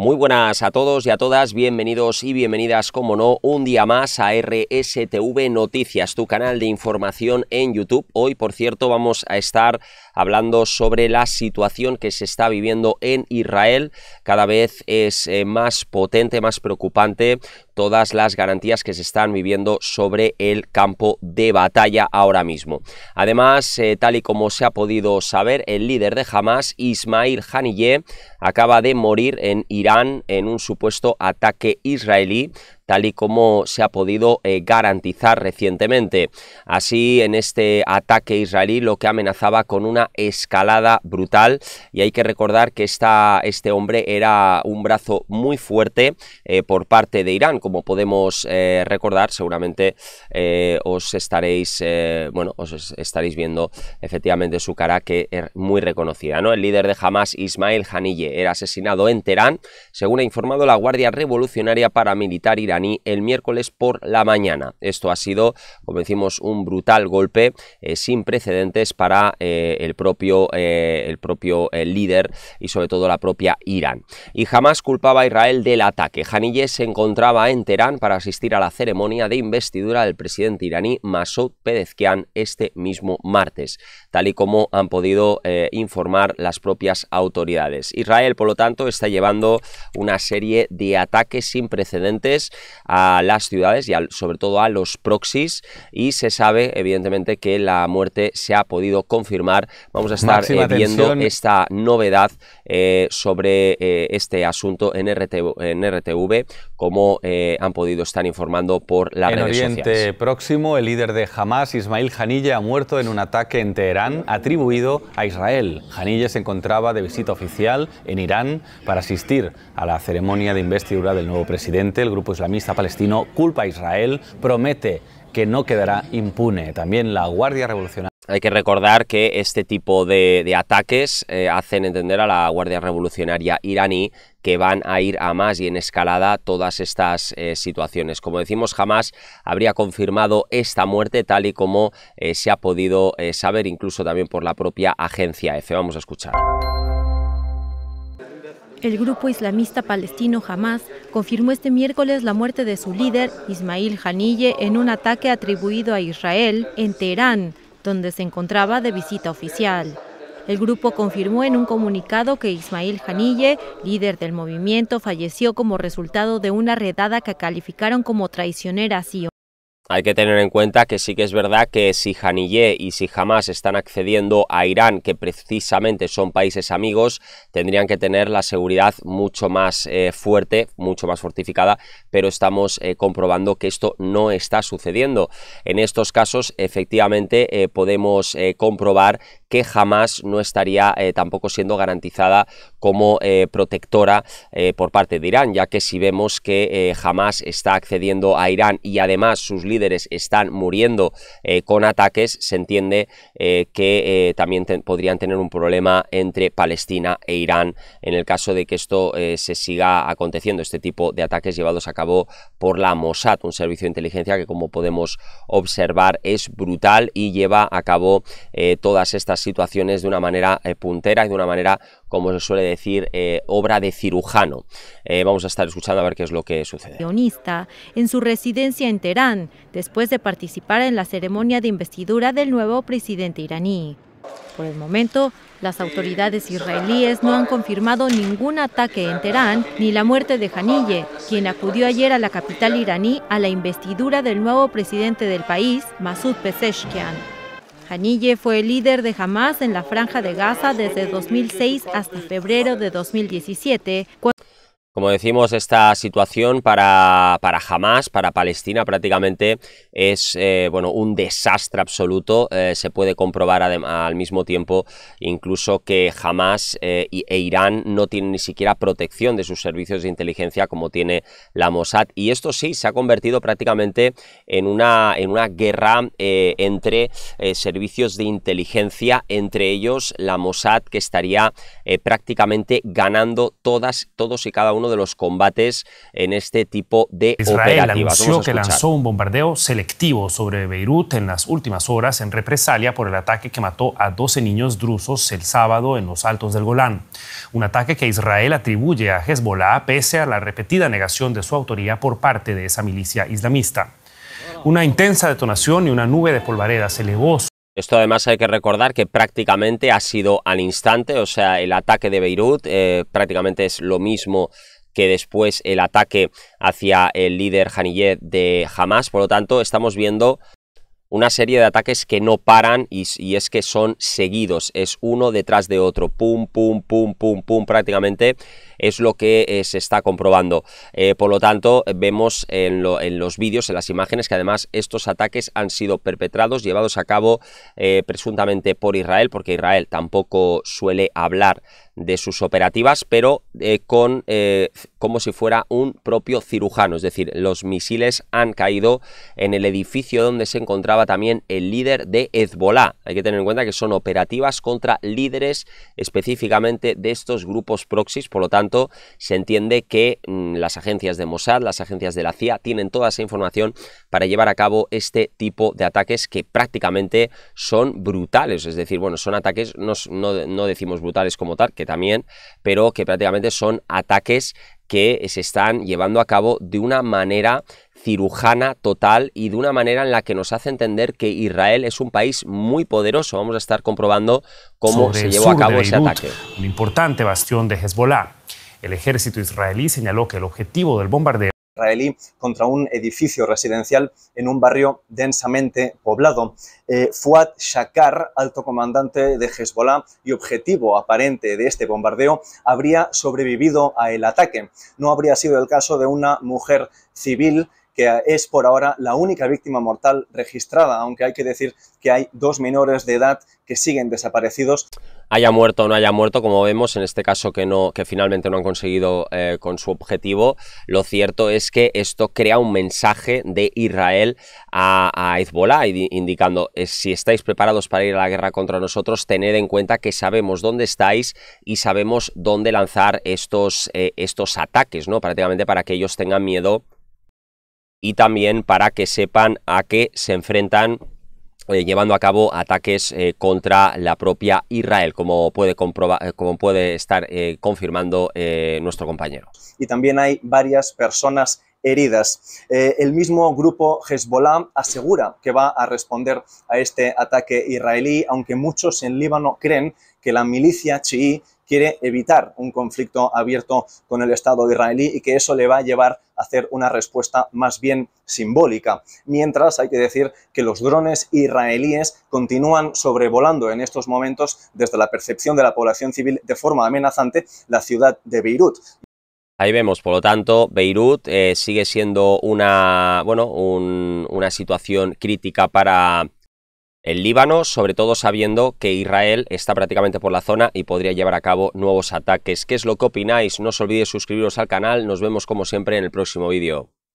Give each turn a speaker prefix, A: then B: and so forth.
A: Muy buenas a todos y a todas, bienvenidos y bienvenidas, como no, un día más a RSTV Noticias, tu canal de información en YouTube. Hoy, por cierto, vamos a estar hablando sobre la situación que se está viviendo en Israel. Cada vez es eh, más potente, más preocupante, todas las garantías que se están viviendo sobre el campo de batalla ahora mismo. Además, eh, tal y como se ha podido saber, el líder de Hamas, Ismail Haniyeh, acaba de morir en Irán en un supuesto ataque israelí tal y como se ha podido eh, garantizar recientemente. Así, en este ataque israelí lo que amenazaba con una escalada brutal y hay que recordar que esta, este hombre era un brazo muy fuerte eh, por parte de Irán, como podemos eh, recordar, seguramente os estaréis, bueno, os estaréis viendo efectivamente su cara que es er, muy reconocida, ¿no? El líder de Hamas, Ismael Hanille, era asesinado en Teherán, según ha informado la Guardia Revolucionaria Paramilitar Irán el miércoles por la mañana. Esto ha sido, como decimos, un brutal golpe eh, sin precedentes para eh, el propio, eh, el propio líder y sobre todo la propia Irán. Y jamás culpaba a Israel del ataque. Hanille se encontraba en Teherán para asistir a la ceremonia de investidura del presidente iraní Masoud Pedezkian este mismo martes, tal y como han podido informar las propias autoridades. Israel, por lo tanto, está llevando una serie de ataques sin precedentes a las ciudades y sobre todo a los proxies y se sabe evidentemente que la muerte se ha podido confirmar. Vamos a estar eh, viendo esta novedad eh, sobre eh, este asunto en, RTV, en RTV como han podido estar informando por la en Oriente
B: Próximo, el líder de Hamas, Ismail Janille... ha muerto en un ataque en Teherán atribuido a Israel. ...Janille se encontraba de visita oficial en Irán para asistir a la ceremonia de investidura del nuevo presidente. El grupo islámico palestino culpa a Israel, promete que no quedará impune. También la Guardia Revolucionaria.
A: Hay que recordar que este tipo de, ataques eh, hacen entender a la Guardia Revolucionaria iraní que van a ir a más y en escalada todas estas eh, situaciones. Como decimos, jamás habría confirmado esta muerte tal y como eh, se ha podido saber incluso también por la propia agencia EFE. Vamos a escuchar.
C: El grupo islamista palestino Hamas confirmó este miércoles la muerte de su líder, Ismail Janille, en un ataque atribuido a Israel en Teherán, donde se encontraba de visita oficial. El grupo confirmó en un comunicado que Ismail Janille, líder del movimiento, falleció como resultado de una redada que calificaron como traicionera
A: hay que tener en cuenta que sí que es verdad que si Janillé y si Hamas están accediendo a Irán, que precisamente son países amigos, tendrían que tener la seguridad mucho más eh, fuerte, mucho más fortificada, pero estamos eh, comprobando que esto no está sucediendo. En estos casos, efectivamente, eh, podemos comprobar que jamás no estaría eh, tampoco siendo garantizada como eh, protectora eh, por parte de Irán, ya que si vemos que jamás está accediendo a Irán y además sus líderes están muriendo con ataques, se entiende que también podrían tener un problema entre Palestina e Irán en el caso de que esto se siga aconteciendo, este tipo de ataques llevados a cabo por la Mossad, un servicio de inteligencia que como podemos observar es brutal y lleva a cabo todas estas situaciones de una manera eh, puntera y de una manera, como se suele decir, eh, obra de cirujano. Eh, vamos a estar escuchando a ver qué es lo que sucede.
C: Guionista, en su residencia en Teherán, después de participar en la ceremonia de investidura del nuevo presidente iraní. Por el momento, las autoridades israelíes no han confirmado ningún ataque en Teherán ni la muerte de Janille, quien acudió ayer a la capital iraní a la investidura del nuevo presidente del país, Masoud Pezeshkian. Hanille fue el líder de Hamas en la franja de Gaza desde 2006 hasta febrero de 2017,
A: como decimos, esta situación para, para Hamas, para Palestina, prácticamente es eh, bueno, un desastre absoluto. Eh, se puede comprobar al mismo tiempo incluso que Hamas eh, e Irán no tienen ni siquiera protección de sus servicios de inteligencia como tiene la Mossad. Y esto sí se ha convertido prácticamente en una, en una guerra entre servicios de inteligencia, entre ellos la Mossad, que estaría prácticamente ganando todas, todos y cada uno de los combates en este tipo de Israel Israel anunció que lanzó un
B: bombardeo selectivo sobre Beirut en las últimas horas en represalia por el ataque que mató a 12 niños drusos el sábado en los altos del Golán. Un ataque que Israel atribuye a Hezbollah pese a la repetida negación de su autoría por parte de esa milicia islamista. Una intensa detonación y una nube de polvareda se elevó
A: esto además hay que recordar que prácticamente ha sido al instante, o sea, el ataque de Beirut eh, prácticamente es lo mismo que después el ataque hacia el líder Haniyeh de Hamas. Por lo tanto, estamos viendo una serie de ataques que no paran y, es que son seguidos, es uno detrás de otro, pum, pum, pum, pum, pum, prácticamente es lo que eh, se está comprobando. Eh, por lo tanto, vemos en, los vídeos, en las imágenes, que además estos ataques han sido perpetrados, llevados a cabo eh, presuntamente por Israel, porque Israel tampoco suele hablar de sus operativas, pero eh, con, eh, como si fuera un propio cirujano. Es decir, los misiles han caído en el edificio donde se encontraba también el líder de Hezbollah. Hay que tener en cuenta que son operativas contra líderes específicamente de estos grupos proxies. Por lo tanto, se entiende que mm, las agencias de Mossad, las agencias de la CIA, tienen toda esa información para llevar a cabo este tipo de ataques que prácticamente son brutales. Es decir, bueno, son ataques, no, no decimos brutales como tal, que también, pero que prácticamente son ataques que se están llevando a cabo de una manera cirujana total y de una manera en la que nos hace entender que Israel es un país muy poderoso. Vamos a estar comprobando cómo se llevó a cabo ese ataque.
B: Un importante bastión de Hezbollah. El ejército israelí señaló que el objetivo del bombardeo israelí contra un edificio residencial en un barrio densamente poblado. Eh, Fuad Shakar, alto comandante de Hezbollah y objetivo aparente de este bombardeo, habría sobrevivido al ataque. No habría sido el caso de una mujer civil que es por ahora la única víctima mortal registrada, aunque hay que decir que hay dos menores de edad que siguen
A: desaparecidos. Haya muerto o no haya muerto, como vemos en este caso que, no, que finalmente no han conseguido eh, con su objetivo, lo cierto es que esto crea un mensaje de Israel a, a Hezbollah indicando eh, si estáis preparados para ir a la guerra contra nosotros, tened en cuenta que sabemos dónde estáis y sabemos dónde lanzar estos, eh, estos ataques, ¿no? prácticamente para que ellos tengan miedo y también para que sepan a qué se enfrentan eh, llevando a cabo ataques eh, contra la propia Israel, como puede, eh, como puede estar confirmando nuestro compañero.
B: Y también hay varias personas heridas. el mismo grupo Hezbollah asegura que va a responder a este ataque israelí, aunque muchos en Líbano creen que la milicia chií quiere evitar un conflicto abierto con el Estado israelí y que eso le va a llevar a hacer una respuesta más bien simbólica. Mientras hay que decir que los drones israelíes continúan sobrevolando en estos momentos desde la percepción de la población civil de forma amenazante la ciudad de Beirut.
A: Ahí vemos, por lo tanto, Beirut eh, sigue siendo una, bueno, una situación crítica para, el Líbano, sobre todo sabiendo que Israel está prácticamente por la zona y podría llevar a cabo nuevos ataques. ¿Qué es lo que opináis? No os olvidéis suscribiros al canal, nos vemos como siempre en el próximo vídeo.